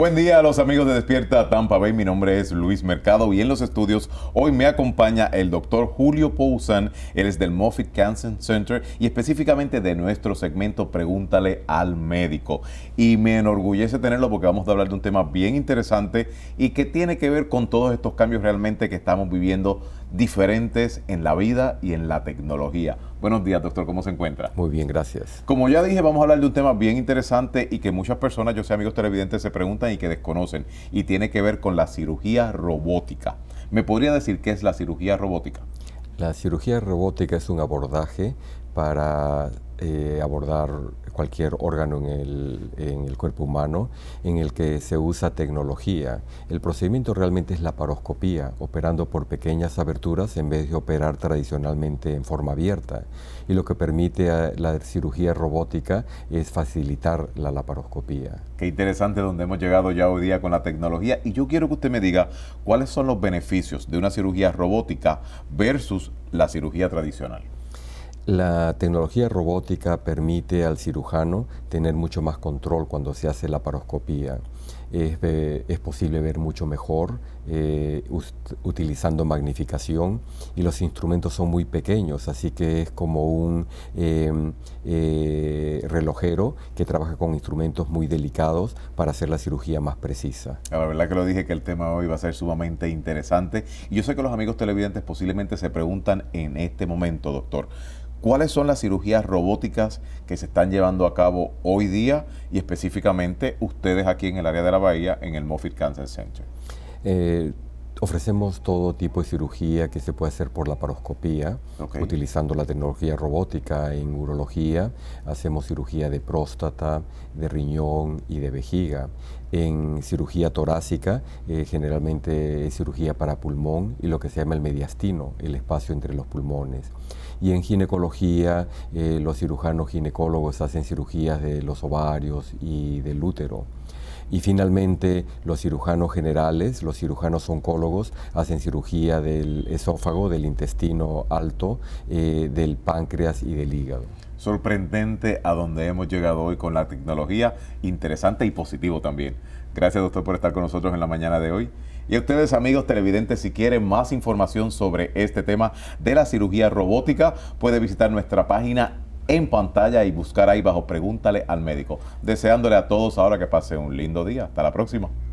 Buen día a los amigos de Despierta Tampa Bay, mi nombre es Luis Mercado y en los estudios hoy me acompaña el doctor Julio Pousan, él es del Moffitt Cancer Center y específicamente de nuestro segmento Pregúntale al médico. Y me enorgullece tenerlo porque vamos a hablar de un tema bien interesante y que tiene que ver con todos estos cambios realmente que estamos viviendo diferentes en la vida y en la tecnología. Buenos días, doctor, ¿cómo se encuentra? Muy bien, gracias. Como ya dije, vamos a hablar de un tema bien interesante y que muchas personas, yo sé amigos televidentes, se preguntan y que desconocen, y tiene que ver con la cirugía robótica. ¿Me podría decir qué es la cirugía robótica? La cirugía robótica es un abordaje para eh, abordar cualquier órgano en el, cuerpo humano en el que se usa tecnología. El procedimiento realmente es la operando por pequeñas aberturas en vez de operar tradicionalmente en forma abierta. Y lo que permite la cirugía robótica es facilitar la laparoscopía. Qué interesante donde hemos llegado ya hoy día con la tecnología. Y yo quiero que usted me diga cuáles son los beneficios de una cirugía robótica versus la cirugía tradicional. La tecnología robótica permite al cirujano tener mucho más control cuando se hace la paroscopía es, es posible ver mucho mejor eh, utilizando magnificación y los instrumentos son muy pequeños, así que es como un em, eh, relojero que trabaja con instrumentos muy delicados para hacer la cirugía más precisa. Ah, la verdad que lo dije que el tema hoy va a ser sumamente interesante. Y yo sé que los amigos televidentes posiblemente se preguntan en este momento, doctor, ¿Cuáles son las cirugías robóticas que se están llevando a cabo hoy día y específicamente ustedes aquí en el área de la Bahía en el Moffitt Cancer Center. Eh, ofrecemos todo tipo de cirugía que se puede hacer por la paroscopía, utilizando la tecnología robótica en urología. Hacemos cirugía de próstata, de riñón y de vejiga. En cirugía torácica, eh, generalmente es cirugía para pulmón y lo que se llama el mediastino, el espacio entre los pulmones y en ginecología eh, los cirujanos ginecólogos hacen cirugías de los ovarios y del útero. Y finalmente los cirujanos generales, los cirujanos oncólogos, hacen cirugía del esófago, del intestino alto, eh, del páncreas y del hígado sorprendente a donde hemos llegado hoy con la tecnología, interesante y positivo también. Gracias doctor por estar con nosotros en la mañana de hoy. Y a ustedes amigos televidentes, si quieren más información sobre este tema de la cirugía robótica, puede visitar nuestra página en pantalla y buscar ahí bajo Pregúntale al médico. Deseándole a todos ahora que pase un lindo día. Hasta la próxima.